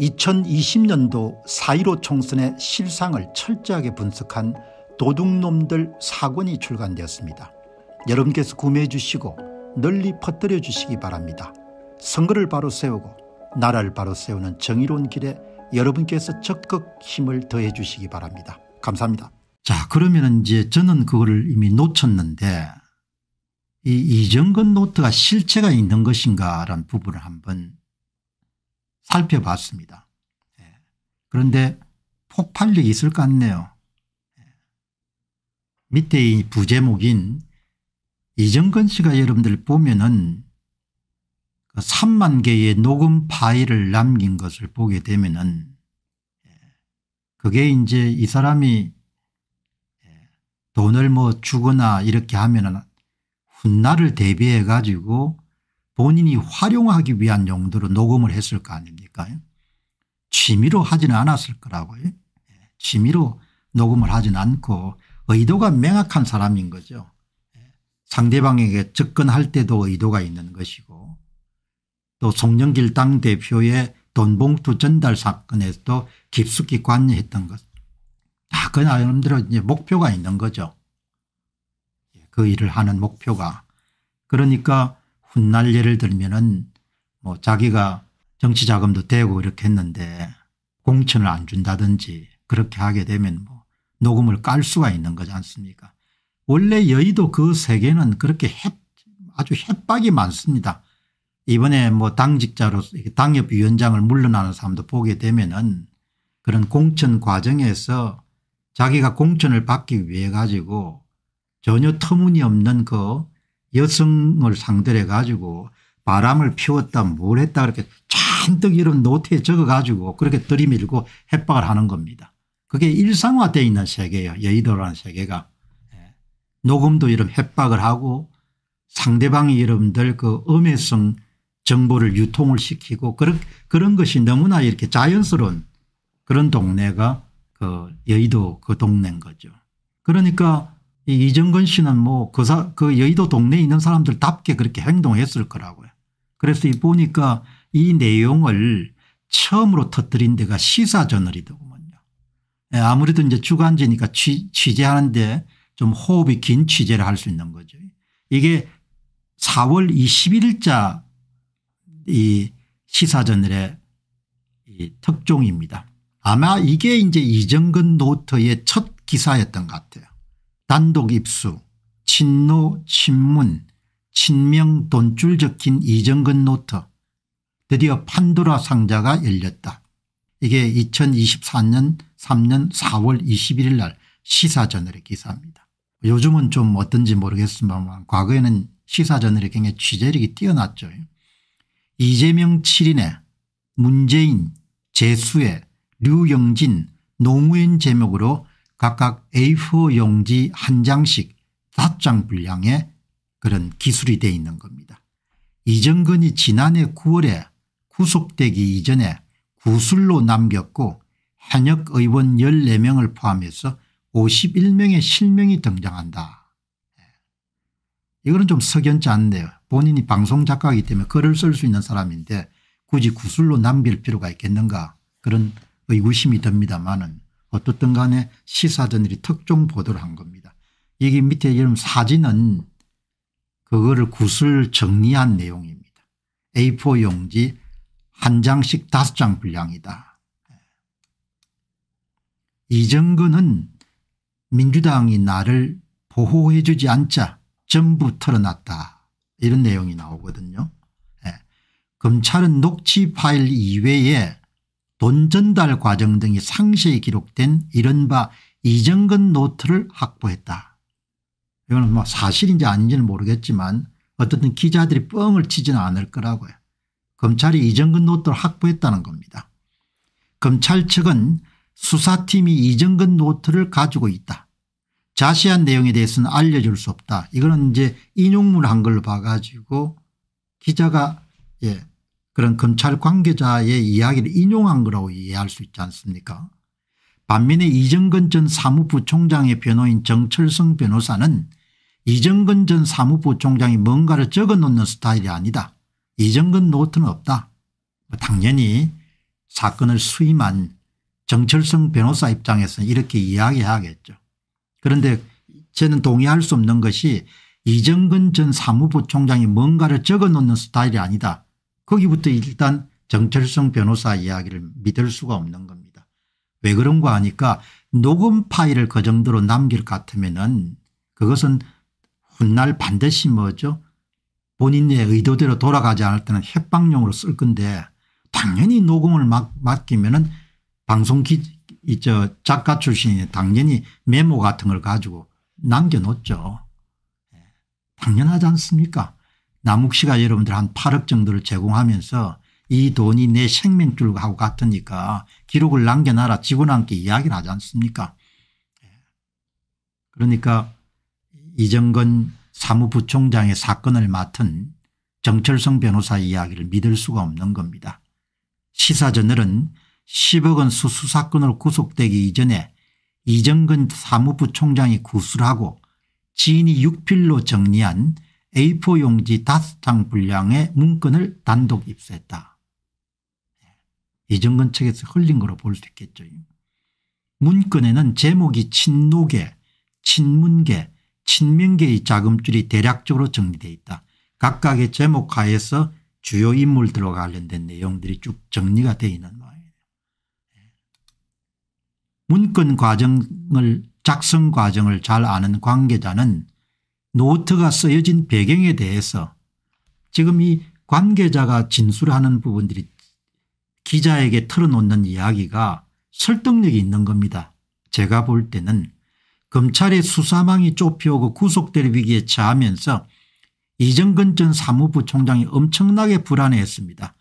2020년도 4.15 총선의 실상을 철저하게 분석한 도둑놈들 사권이 출간되었습니다. 여러분께서 구매해 주시고 널리 퍼뜨려 주시기 바랍니다. 선거를 바로 세우고 나라를 바로 세우는 정의로운 길에 여러분께서 적극 힘을 더해 주시기 바랍니다. 감사합니다. 자 그러면 이제 저는 그거를 이미 놓쳤는데 이 이정근 노트가 실체가 있는 것인가라는 부분을 한번 살펴봤습니다. 예. 그런데 폭발력이 있을 것 같네요. 예. 밑에 이 부제목인 이정근 씨가 여러분들 보면은 3만 그 개의 녹음 파일을 남긴 것을 보게 되면은 예. 그게 이제 이 사람이 돈을 뭐 주거나 이렇게 하면은 훗날을 대비해 가지고 본인이 활용하기 위한 용도로 녹음을 했을 거 아닙니까 취미로 하지는 않았을 거라고요. 취미로 녹음을 하진 않고 의도가 명확한 사람인 거죠. 상대방에게 접근할 때도 의도가 있는 것이고 또 송영길 당대표의 돈봉투 전달 사건에도 깊숙이 관여했던 것. 다그 나름대로 이제 목표가 있는 거죠. 예, 그 일을 하는 목표가. 그러니까 훗날 예를 들면은 뭐 자기가 정치 자금도 대고 이렇게 했는데 공천을 안 준다든지 그렇게 하게 되면 뭐 녹음을 깔 수가 있는 거지 않습니까 원래 여의도 그 세계는 그렇게 햇, 아주 햇박이 많습니다. 이번에 뭐 당직자로 당협위원장을 물러나는 사람도 보게 되면은 그런 공천 과정에서 자기가 공천을 받기 위해 가지고 전혀 터무니없는 그 여성을 상대로 해가지고 바람을 피웠다 뭘 했다 그렇게 잔뜩 이런 노트에 적어가지고 그렇게 들이밀고 협박을 하는 겁니다. 그게 일상화되어 있는 세계예요. 여의도라는 세계가. 예. 녹음도 이런 협박을 하고 상대방이 여러분들 그 음해성 정보를 유통을 시키고 그런, 그런 것이 너무나 이렇게 자연스러운 그런 동네가 그 여의도 그 동네인 거죠. 그러니까 이 이정근 씨는 뭐그 사, 그 여의도 동네에 있는 사람들답게 그렇게 행동했을 거라고요. 그래서 이 보니까 이 내용을 처음으로 터뜨린 데가 시사저널이더군요. 예, 아무래도 이제 주간지니까 취, 취재하는데 좀 호흡이 긴 취재를 할 수 있는 거죠. 이게 4월 20일자 이 시사저널의 이 특종입니다. 아마 이게 이제 이정근 노트의 첫 기사였던 것 같아요. 단독 입수, 친노, 친문, 친명 돈줄 적힌 이정근 노트 드디어 판도라 상자가 열렸다. 이게 2024년 3년 4월 21일 날 시사저널의 기사입니다. 요즘은 좀 어떤지 모르겠습니다만 과거에는 시사저널이 굉장히 취재력이 뛰어났죠. 이재명 7인의 문재인, 재수의, 류영진, 노무현 제목으로 각각 A4 용지 한 장씩 5장 분량의 그런 기술이 되어 있는 겁니다. 이정근이 지난해 9월에 구속되기 이전에 구술로 남겼고 현역 의원 14명을 포함해서 51명의 실명이 등장한다. 예. 이거는 좀 석연치 않네요. 본인이 방송작가이기 때문에 글을 쓸 수 있는 사람인데 굳이 구술로 남길 필요가 있겠는가 그런 의구심이 듭니다만은 어떻든 간에 시사전널이 특종 보도를 한 겁니다. 여기 밑에 이런 사진은 그거를 구슬 정리한 내용입니다. A4 용지 한 장씩 다섯 장 분량이다. 이정근은 민주당이 나를 보호해 주지 않자 전부 털어놨다 이런 내용이 나오거든요. 예. 검찰은 녹취 파일 이외에 돈 전달 과정 등이 상세히 기록된 이른바 이정근 노트를 확보했다. 이거는 뭐 사실인지 아닌지는 모르겠지만 어쨌든 기자들이 뻥을 치지는 않을 거라고요. 검찰이 이정근 노트를 확보했다는 겁니다. 검찰 측은 수사팀이 이정근 노트를 가지고 있다. 자세한 내용에 대해서는 알려줄 수 없다. 이거는 이제 인용문 한걸로 봐가지고 기자가 예 그런 검찰 관계자의 이야기를 인용한 거라고 이해할 수 있지 않습니까 반면에 이정근 전 사무부 총장의 변호인 정철성 변호사는 이정근 전 사무부 총장이 뭔가를 적어놓는 스타일이 아니다. 이정근 노트는 없다. 뭐 당연히 사건을 수임한 정철성 변호사 입장에서는 이렇게 이야기하겠죠. 그런데 저는 동의할 수 없는 것이 이정근 전 사무부 총장이 뭔가를 적어놓는 스타일이 아니다. 거기부터 일단 정철성 변호사 이야기를 믿을 수가 없는 겁니다. 왜 그런가 하니까 녹음 파일을 그 정도로 남길 것 같으면은 그것은 훗날 반드시 뭐죠 본인의 의도대로 돌아가지 않을 때는 협박용으로 쓸 건데 당연히 녹음을 막, 맡기면은 방송 기, 이저 작가 출신이 당연히 메모 같은 걸 가지고 남겨놓죠. 예. 당연하지 않습니까? 남욱씨가 여러분들 한 8억 정도를 제공하면서 이 돈이 내 생명줄하고 같으니까 기록을 남겨놔라 직원한테 이야기를 하지 않습니까 예. 그러니까 이정근 사무부총장의 사건을 맡은 정철성 변호사 이야기를 믿을 수가 없는 겁니다. 시사저널은 10억 원 수수 사건으로 구속되기 이전에 이정근 사무부총장이 구술하고 지인이 6필로 정리한 A4 용지 5장 분량의 문건을 단독 입수했다. 예. 이정근 측에서 흘린 거로 볼 수 있겠죠. 문건에는 제목이 친노계, 친문계, 친명계의 자금줄이 대략적으로 정리되어 있다. 각각의 제목 하에서 주요 인물들과 관련된 내용들이 쭉 정리가 되어 있는 모양이에요. 예. 문건 과정을 작성 과정을 잘 아는 관계자는 노트가 쓰여진 배경에 대해서 지금 이 관계자가 진술하는 부분들이 기자에게 털어놓는 이야기가 설득력이 있는 겁니다. 제가 볼 때는 검찰의 수사망이 좁혀오고 구속될 위기에 처하면서 이정근 전 사무부총장이 엄청나게 불안해했습니다.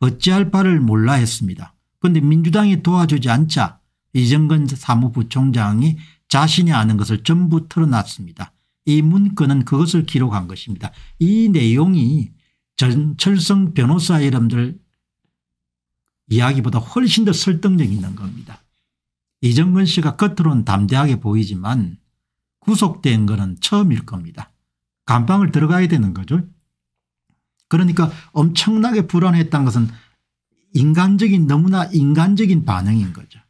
어찌할 바를 몰라 했습니다. 그런데 민주당이 도와주지 않자 이정근 사무부총장이 자신이 아는 것을 전부 털어놨습니다. 이 문건은 그것을 기록한 것입니다. 이 내용이 철성 변호사 이름들 이야기보다 훨씬 더 설득력 있는 겁니다. 이정근 씨가 겉으로는 담대하게 보이지만 구속된 것은 처음일 겁니다. 감방을 들어가야 되는 거죠. 그러니까 엄청나게 불안했던 것은 인간적인 너무나 인간적인 반응인 거죠.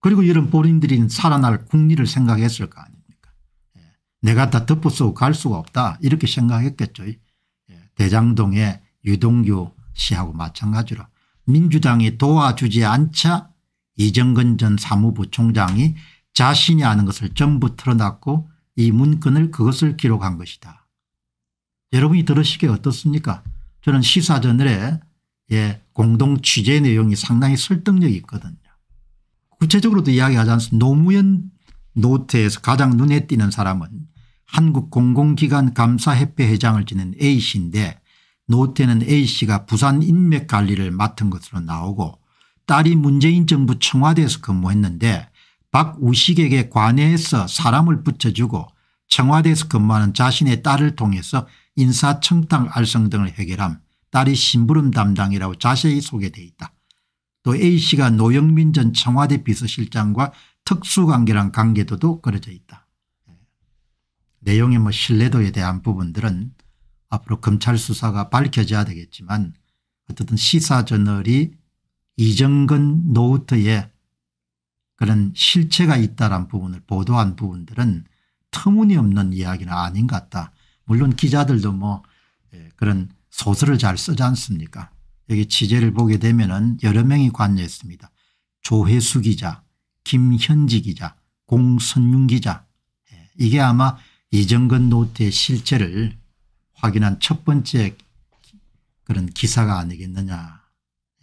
그리고 이런 본인들이 살아날 국리를 생각했을 거아니에 내가 다 덮어쓰고 갈 수가 없다 이렇게 생각했겠죠. 예. 대장동의 유동규 씨하고 마찬가지로 민주당이 도와주지 않자 이정근 전 사무부총장이 자신이 아는 것을 전부 털어놨고 이 문건을 그것을 기록한 것이다. 여러분이 들으시기에 어떻습니까 저는 시사전널에 예, 공동 취재 내용이 상당히 설득력이 있거든요. 구체적으로도 이야기하지 않습니까 노무현 노트에서 가장 눈에 띄는 사람은 한국공공기관 감사협회 회장을 지낸 A씨인데 노태는 A씨가 부산 인맥관리를 맡은 것으로 나오고 딸이 문재인 정부 청와대에서 근무했는데 박우식에게 관해에서 사람을 붙여주고 청와대에서 근무하는 자신의 딸을 통해서 인사청탁 알성 등을 해결함 딸이 심부름 담당이라고 자세히 소개되어 있다. 또 A씨가 노영민 전 청와대 비서실장과 특수관계란 관계도도 그려져 있다. 내용의 뭐 신뢰도에 대한 부분들은 앞으로 검찰 수사가 밝혀져야 되겠지만 어쨌든 시사저널이 이정근 노트에 그런 실체가 있다란 부분을 보도한 부분들은 터무니없는 이야기는 아닌 것 같다. 물론 기자들도 뭐 예, 그런 소설을 잘 쓰지 않습니까 여기 취재를 보게 되면 은 여러 명이 관여했습니다. 조혜수 기자 김현지 기자 공선윤 기자 예, 이게 아마 이정근 노트의 실체를 확인한 첫 번째 그런 기사가 아니겠느냐.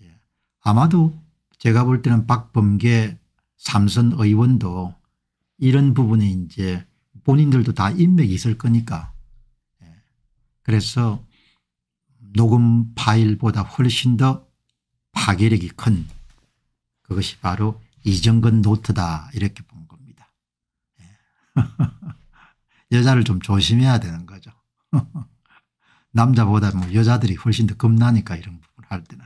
예. 아마도 제가 볼 때는 박범계 삼선 의원도 이런 부분에 이제 본인들도 다 인맥이 있을 거니까. 예. 그래서 녹음 파일보다 훨씬 더 파괴력이 큰 그것이 바로 이정근 노트다 이렇게 여자를 좀 조심해야 되는 거죠. 남자보다 뭐 여자들이 훨씬 더 겁나니까 이런 부분 할 때는.